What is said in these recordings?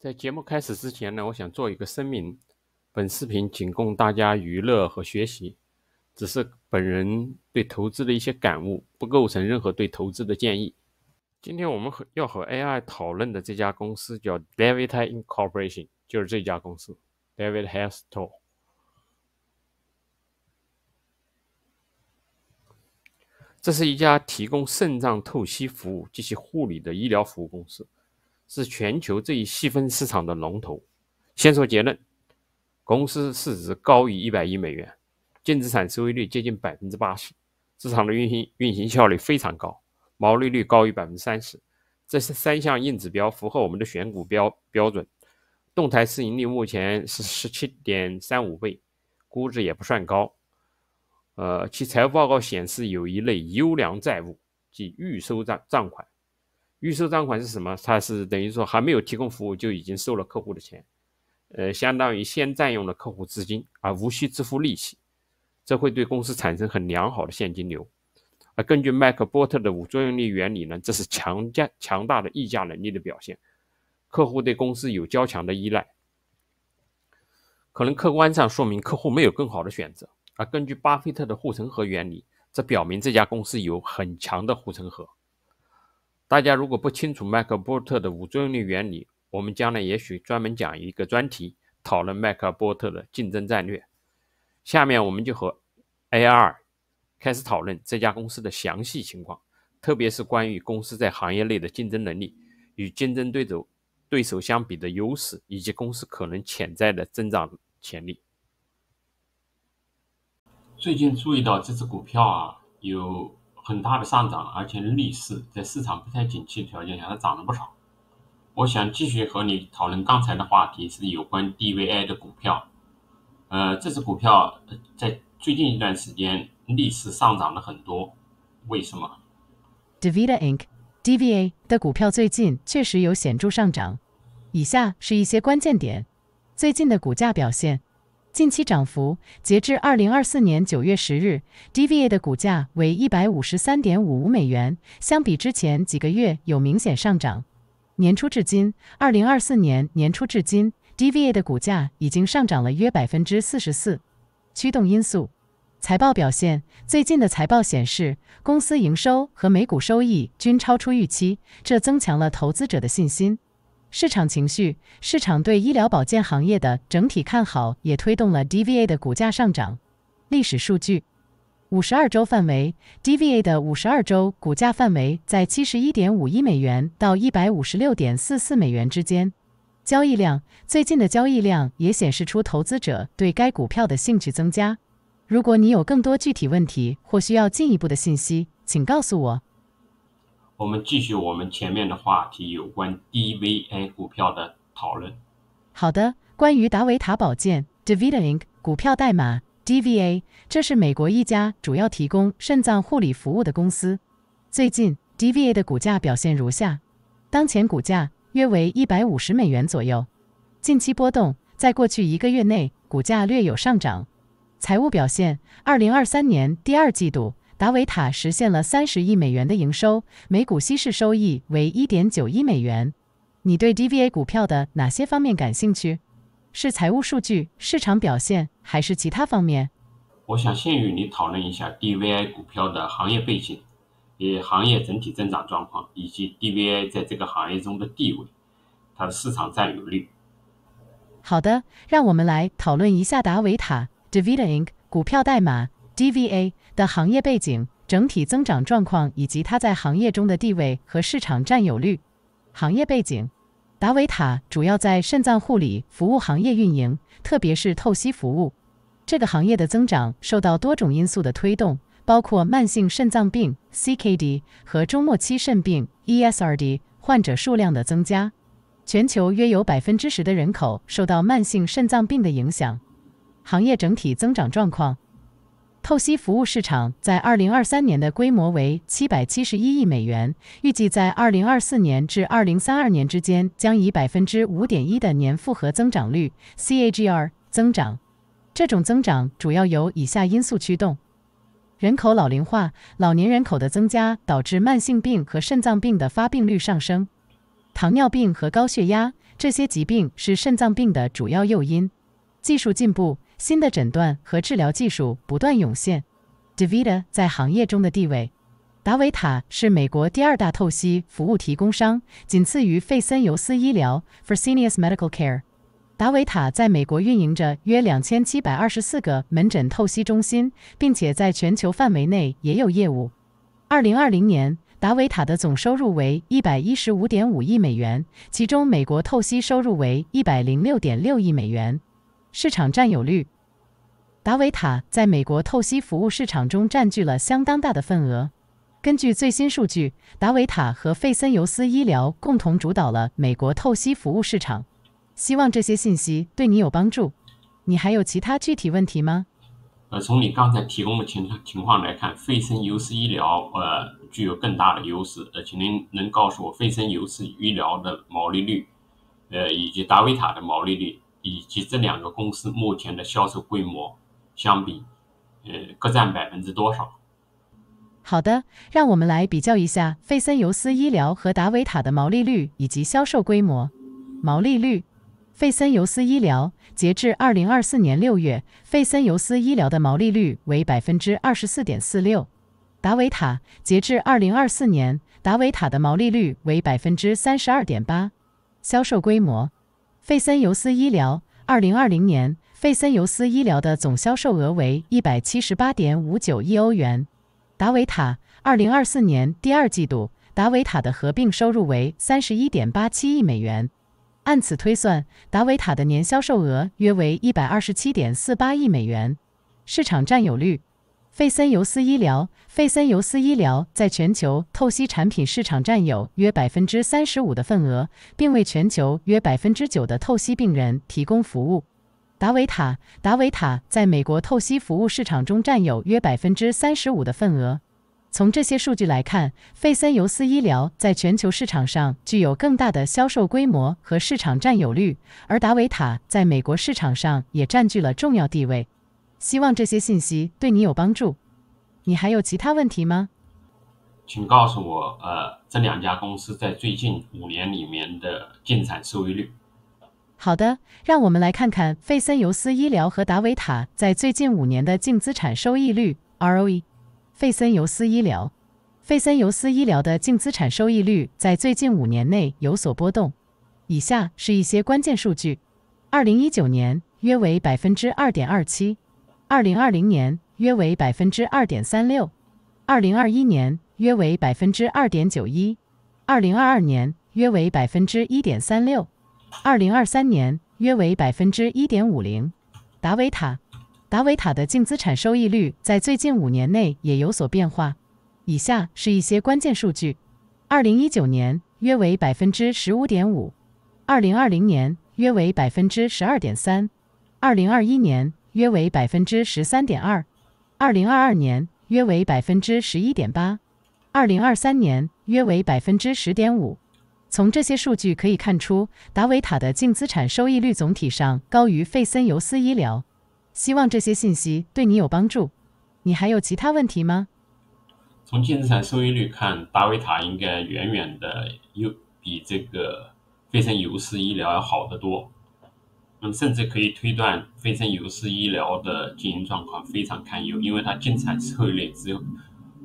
在节目开始之前呢，我想做一个声明：本视频仅供大家娱乐和学习，只是本人对投资的一些感悟，不构成任何对投资的建议。今天我们要和 AI 讨论的这家公司叫 Davidi Corporation，就是这家公司，David Hestle。这是一家提供肾脏透析服务及其护理的医疗服务公司。是全球这一细分市场的龙头。先说结论：公司市值高于一百亿美元，净资产收益率接近百分之八十，市场的运行运行效率非常高，毛利率高于百分之三十，这三项硬指标符合我们的选股标标准。动态市盈率目前是十七点三五倍，估值也不算高。呃，其财务报告显示有一类优良债务，即预收账账款。预收账款是什么？它是等于说还没有提供服务就已经收了客户的钱，呃，相当于先占用了客户资金，而无需支付利息，这会对公司产生很良好的现金流。而根据麦克波特的五作用力原理呢，这是强加强大的议价能力的表现，客户对公司有较强的依赖，可能客观上说明客户没有更好的选择。而根据巴菲特的护城河原理，这表明这家公司有很强的护城河。大家如果不清楚麦克波特的五用力原理，我们将来也许专门讲一个专题，讨论麦克波特的竞争战略。下面我们就和 A 二开始讨论这家公司的详细情况，特别是关于公司在行业内的竞争能力，与竞争对手对手相比的优势，以及公司可能潜在的增长潜力。最近注意到这只股票啊，有。很大的上涨，而且逆势在市场不太景气的条件下，它涨了不少。我想继续和你讨论刚才的话题，是有关 DVA 的股票。呃，这只股票在最近一段时间逆势上涨了很多，为什么？Davita Inc. DVA 的股票最近确实有显著上涨。以下是一些关键点：最近的股价表现。近期涨幅，截至二零二四年九月十日，DVA 的股价为一百五十三点五五美元，相比之前几个月有明显上涨。年初至今，二零二四年年初至今，DVA 的股价已经上涨了约百分之四十四。驱动因素：财报表现。最近的财报显示，公司营收和每股收益均超出预期，这增强了投资者的信心。市场情绪，市场对医疗保健行业的整体看好，也推动了 DVA 的股价上涨。历史数据，五十二周范围，DVA 的五十二周股价范围在七十一点五一美元到一百五十六点四四美元之间。交易量，最近的交易量也显示出投资者对该股票的兴趣增加。如果你有更多具体问题或需要进一步的信息，请告诉我。我们继续我们前面的话题，有关 DVA 股票的讨论。好的，关于达维塔保健 （Davita Inc.） 股票代码 DVA，这是美国一家主要提供肾脏护理服务的公司。最近 DVA 的股价表现如下：当前股价约为一百五十美元左右，近期波动，在过去一个月内股价略有上涨。财务表现：二零二三年第二季度。达维塔实现了三十亿美元的营收，每股稀释收益为一点九亿美元。你对 DVA 股票的哪些方面感兴趣？是财务数据、市场表现，还是其他方面？我想先与你讨论一下 DVA 股票的行业背景、以行业整体增长状况以及 DVA 在这个行业中的地位、它的市场占有率。好的，让我们来讨论一下达维塔 d v i a Inc.） 股票代码。d v a 的行业背景、整体增长状况以及它在行业中的地位和市场占有率。行业背景，达维塔主要在肾脏护理服务行业运营，特别是透析服务。这个行业的增长受到多种因素的推动，包括慢性肾脏病 （CKD） 和终末期肾病 （ESRD） 患者数量的增加。全球约有百分之十的人口受到慢性肾脏病的影响。行业整体增长状况。透析服务市场在二零二三年的规模为七百七十一亿美元，预计在二零二四年至二零三二年之间将以百分之五点一的年复合增长率 （CAGR） 增长。这种增长主要由以下因素驱动：人口老龄化，老年人口的增加导致慢性病和肾脏病的发病率上升；糖尿病和高血压这些疾病是肾脏病的主要诱因；技术进步。新的诊断和治疗技术不断涌现。d i t a 在行业中的地位。达维塔是美国第二大透析服务提供商，仅次于费森尤斯医疗 （Fresenius Medical Care）。达维塔在美国运营着约两千七百二十四个门诊透析中心，并且在全球范围内也有业务。二零二零年，达维塔的总收入为一百一十五点五亿美元，其中美国透析收入为一百零六点六亿美元。市场占有率，达维塔在美国透析服务市场中占据了相当大的份额。根据最新数据，达维塔和费森尤斯医疗共同主导了美国透析服务市场。希望这些信息对你有帮助。你还有其他具体问题吗？呃，从你刚才提供的情情况来看，费森尤斯医疗呃具有更大的优势。呃，请您能告诉我费森尤斯医疗的毛利率，呃以及达维塔的毛利率。以及这两个公司目前的销售规模相比，呃，各占百分之多少？好的，让我们来比较一下费森尤斯医疗和达维塔的毛利率以及销售规模。毛利率：费森尤斯医疗截至2024年6月，费森尤斯医疗的毛利率为百分之二十四点四六；达维塔截至2024年，达维塔的毛利率为百分之三十二点八。销售规模。费森尤斯医疗，二零二零年费森尤斯医疗的总销售额为一百七十八点五九亿欧元。达维塔，二零二四年第二季度达维塔的合并收入为三十一点八七亿美元，按此推算，达维塔的年销售额约为一百二十七点四八亿美元，市场占有率。费森尤斯医疗，费森尤斯医疗在全球透析产品市场占有约百分之三十五的份额，并为全球约百分之九的透析病人提供服务。达维塔，达维塔在美国透析服务市场中占有约百分之三十五的份额。从这些数据来看，费森尤斯医疗在全球市场上具有更大的销售规模和市场占有率，而达维塔在美国市场上也占据了重要地位。希望这些信息对你有帮助。你还有其他问题吗？请告诉我，呃，这两家公司在最近五年里面的净产收益率。好的，让我们来看看费森尤斯医疗和达维塔在最近五年的净资产收益率 （ROE）。费森尤斯医疗，费森尤斯医疗的净资产收益率在最近五年内有所波动。以下是一些关键数据：二零一九年约为百分之二点二七。二零二零年约为百分之二点三六，二零二一年约为百分之二点九一，二零二二年约为百分之一点三六，二零二三年约为百分之一点五零。达维塔，达维塔的净资产收益率在最近五年内也有所变化。以下是一些关键数据：二零一九年约为百分之十五点五，二零二零年约为百分之十二点三，二零二一年。约为百分之十三点二，二零二二年约为百分之十一点八，二零二三年约为百分之十点五。从这些数据可以看出，达维塔的净资产收益率总体上高于费森尤斯医疗。希望这些信息对你有帮助。你还有其他问题吗？从净资产收益率看，达维塔应该远远的又比这个费森尤斯医疗要好得多。那们甚至可以推断，飞正尤氏医疗的经营状况非常堪忧，因为它净产收益率只有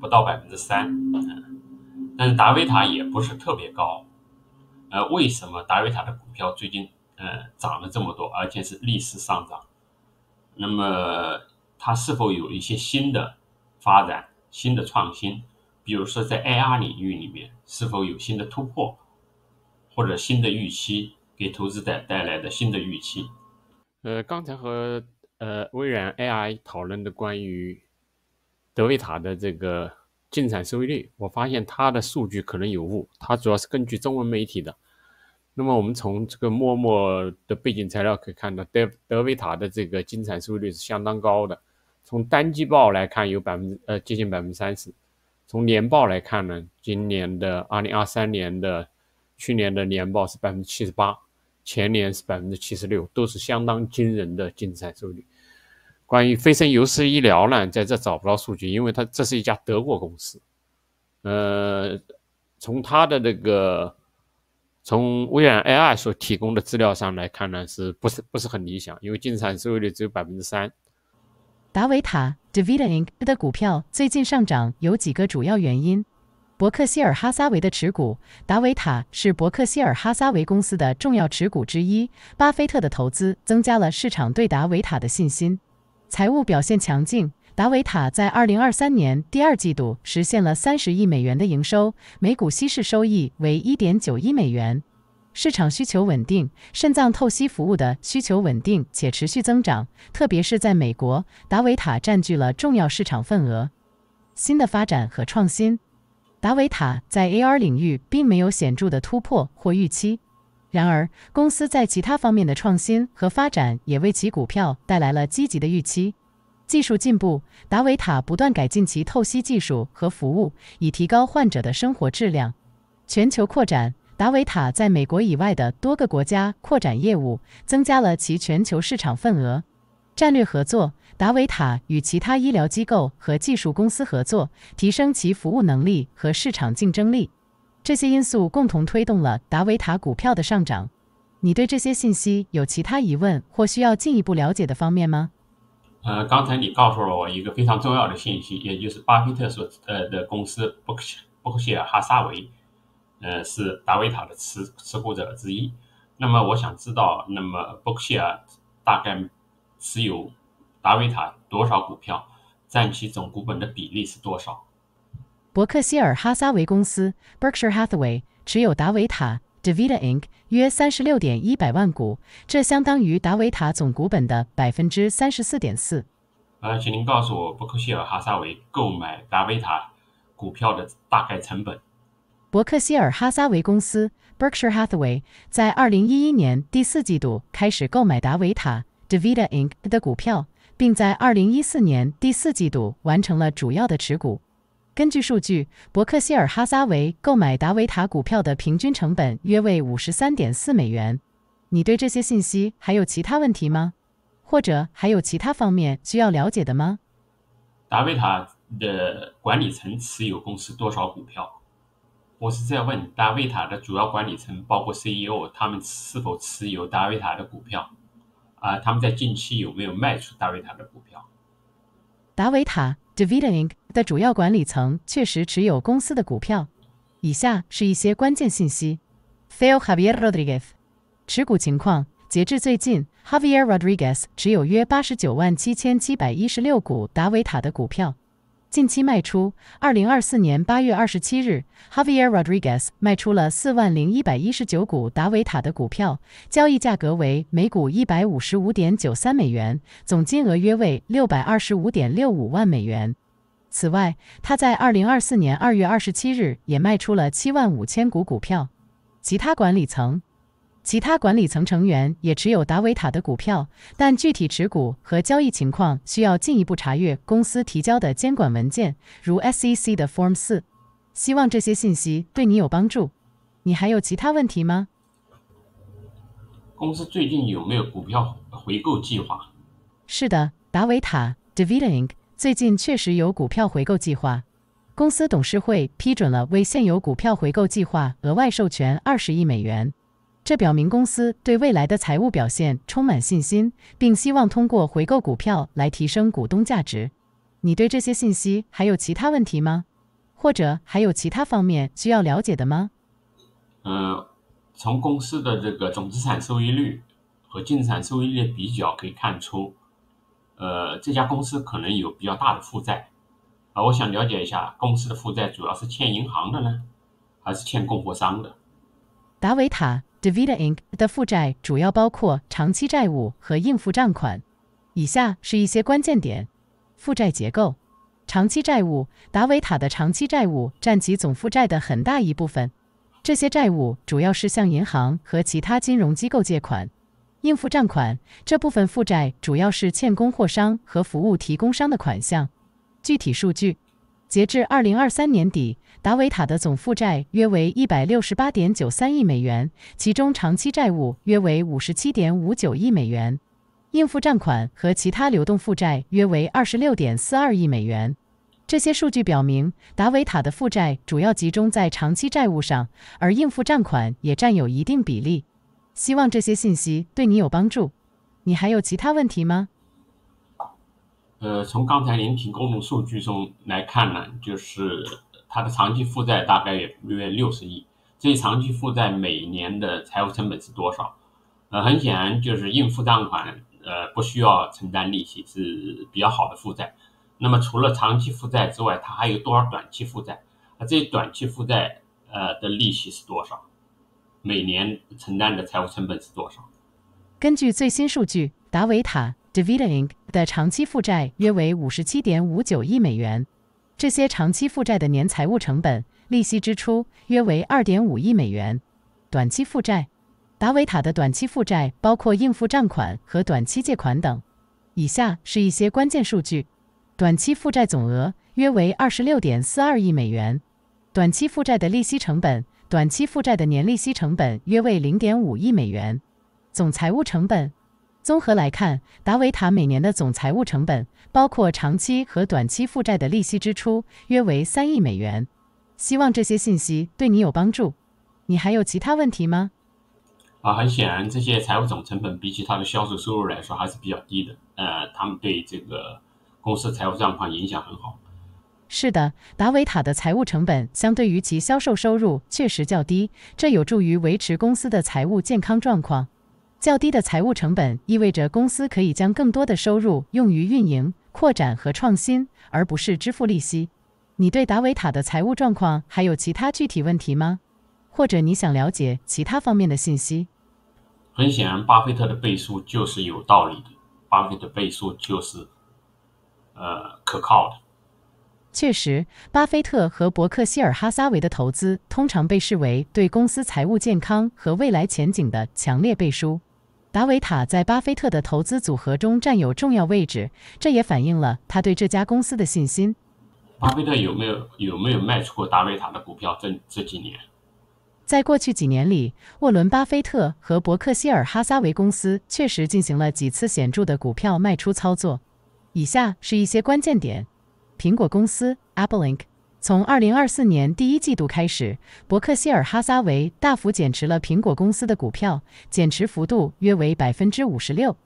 不到百分之三。但是达维塔也不是特别高。呃，为什么达维塔的股票最近呃涨了这么多，而且是历史上涨？那么它是否有一些新的发展、新的创新？比如说在 AR 领域里面是否有新的突破，或者新的预期？给投资者带来的新的预期。呃，刚才和呃微软 AI 讨论的关于德维塔的这个净产收益率，我发现它的数据可能有误，它主要是根据中文媒体的。那么我们从这个默默的背景材料可以看到，德德维塔的这个净产收益率是相当高的。从单季报来看，有百分之呃接近百分之三十；从年报来看呢，今年的二零二三年的去年的年报是百分之七十八。前年是百分之七十六，都是相当惊人的净资产收益率。关于飞升尤斯医疗呢，在这找不到数据，因为它这是一家德国公司。呃，从它的那个从微软 AI 所提供的资料上来看呢，是不是不是很理想？因为净资产收益率只有百分之三。达维塔 d a v i d a Inc.） 的股票最近上涨有几个主要原因。伯克希尔哈撒韦的持股达维塔是伯克希尔哈撒韦公司的重要持股之一。巴菲特的投资增加了市场对达维塔的信心。财务表现强劲，达维塔在2023年第二季度实现了30亿美元的营收，每股稀释收益为1.9一美元。市场需求稳定，肾脏透析服务的需求稳定且持续增长，特别是在美国，达维塔占据了重要市场份额。新的发展和创新。达维塔在 AR 领域并没有显著的突破或预期，然而公司在其他方面的创新和发展也为其股票带来了积极的预期。技术进步，达维塔不断改进其透析技术和服务，以提高患者的生活质量。全球扩展，达维塔在美国以外的多个国家扩展业务，增加了其全球市场份额。战略合作。达维塔与其他医疗机构和技术公司合作，提升其服务能力和市场竞争力。这些因素共同推动了达维塔股票的上涨。你对这些信息有其他疑问或需要进一步了解的方面吗？呃，刚才你告诉了我一个非常重要的信息，也就是巴菲特所呃的公司伯克伯克希尔哈撒韦，呃是达维塔的持持股者之一。那么我想知道，那么伯克希尔大概持有？达维塔多少股票占其总股本的比例是多少？伯克希尔哈撒韦公司 （Berkshire Hathaway） 持有达维塔 （Davita Inc.） 约三十六点一百万股，这相当于达维塔总股本的百分之三十四点四。呃，请您告诉我，伯克希尔哈撒韦购买达维塔股票的大概成本。伯克希尔哈撒韦公司 （Berkshire Hathaway） 在二零一一年第四季度开始购买达维塔 （Davita Inc.） 的股票。并在二零一四年第四季度完成了主要的持股。根据数据，伯克希尔哈撒韦购买达维塔股票的平均成本约为五十三点四美元。你对这些信息还有其他问题吗？或者还有其他方面需要了解的吗？达维塔的管理层持有公司多少股票？我是在问达维塔的主要管理层，包括 CEO，他们是否持有达维塔的股票？啊，他们在近期有没有卖出达维塔的股票？达维塔 （Davidia Inc.） 的主要管理层确实持有公司的股票。以下是一些关键信息：Féo Javier r o d r i g u e z 持股情况。截至最近，Javier r o d r i g u e z 持有约八十九万七千七百一十六股达维塔的股票。近期卖出。二零二四年八月二十七日 j a v i e r Rodriguez 卖出了四万零一百一十九股达维塔的股票，交易价格为每股一百五十五点九三美元，总金额约为六百二十五点六五万美元。此外，他在二零二四年二月二十七日也卖出了七万五千股股票。其他管理层。其他管理层成员也持有达维塔的股票，但具体持股和交易情况需要进一步查阅公司提交的监管文件，如 SEC 的 Form 四。希望这些信息对你有帮助。你还有其他问题吗？公司最近有没有股票回购计划？是的，达维塔 d i v i t a 最近确实有股票回购计划。公司董事会批准了为现有股票回购计划额外授权二十亿美元。这表明公司对未来的财务表现充满信心，并希望通过回购股票来提升股东价值。你对这些信息还有其他问题吗？或者还有其他方面需要了解的吗？呃，从公司的这个总资产收益率和净资产收益率比较可以看出，呃，这家公司可能有比较大的负债。啊，我想了解一下公司的负债主要是欠银行的呢，还是欠供货商的？达维塔。Davita Inc. 的负债主要包括长期债务和应付账款。以下是一些关键点：负债结构，长期债务。达维塔的长期债务占其总负债的很大一部分。这些债务主要是向银行和其他金融机构借款。应付账款这部分负债主要是欠供货商和服务提供商的款项。具体数据，截至二零二三年底。达维塔的总负债约为一百六十八点九三亿美元，其中长期债务约为五十七点五九亿美元，应付账款和其他流动负债约为二十六点四二亿美元。这些数据表明，达维塔的负债主要集中在长期债务上，而应付账款也占有一定比例。希望这些信息对你有帮助。你还有其他问题吗？呃，从刚才您提供的数据中来看呢，就是。它的长期负债大概也约六十亿，这些长期负债每年的财务成本是多少？呃，很显然就是应付账款，呃，不需要承担利息是比较好的负债。那么除了长期负债之外，它还有多少短期负债？啊，这些短期负债呃的利息是多少？每年承担的财务成本是多少？根据最新数据，达维塔 （David Inc.） 的长期负债约为五十七点五九亿美元。这些长期负债的年财务成本利息支出约为二点五亿美元。短期负债，达维塔的短期负债包括应付账款和短期借款等。以下是一些关键数据：短期负债总额约为二十六点四二亿美元，短期负债的利息成本，短期负债的年利息成本约为零点五亿美元，总财务成本。综合来看，达维塔每年的总财务成本，包括长期和短期负债的利息支出，约为三亿美元。希望这些信息对你有帮助。你还有其他问题吗？啊，很显然，这些财务总成本比起它的销售收入来说还是比较低的。呃，他们对这个公司财务状况影响很好。是的，达维塔的财务成本相对于其销售收入确实较低，这有助于维持公司的财务健康状况。较低的财务成本意味着公司可以将更多的收入用于运营、扩展和创新，而不是支付利息。你对达维塔的财务状况还有其他具体问题吗？或者你想了解其他方面的信息？很显然，巴菲特的背书就是有道理的。巴菲特的背书就是，呃，可靠的。确实，巴菲特和伯克希尔哈撒韦的投资通常被视为对公司财务健康和未来前景的强烈背书。达维塔在巴菲特的投资组合中占有重要位置，这也反映了他对这家公司的信心。巴菲特有没有有没有卖出过达维塔的股票？这这几年，在过去几年里，沃伦·巴菲特和伯克希尔·哈撒韦公司确实进行了几次显著的股票卖出操作。以下是一些关键点：苹果公司 （Apple Inc.）。从二零二四年第一季度开始，伯克希尔哈撒韦大幅减持了苹果公司的股票，减持幅度约为百分之五十六。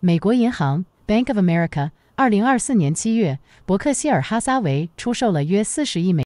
美国银行 （Bank of America） 二零二四年七月，伯克希尔哈撒韦出售了约四十亿美元。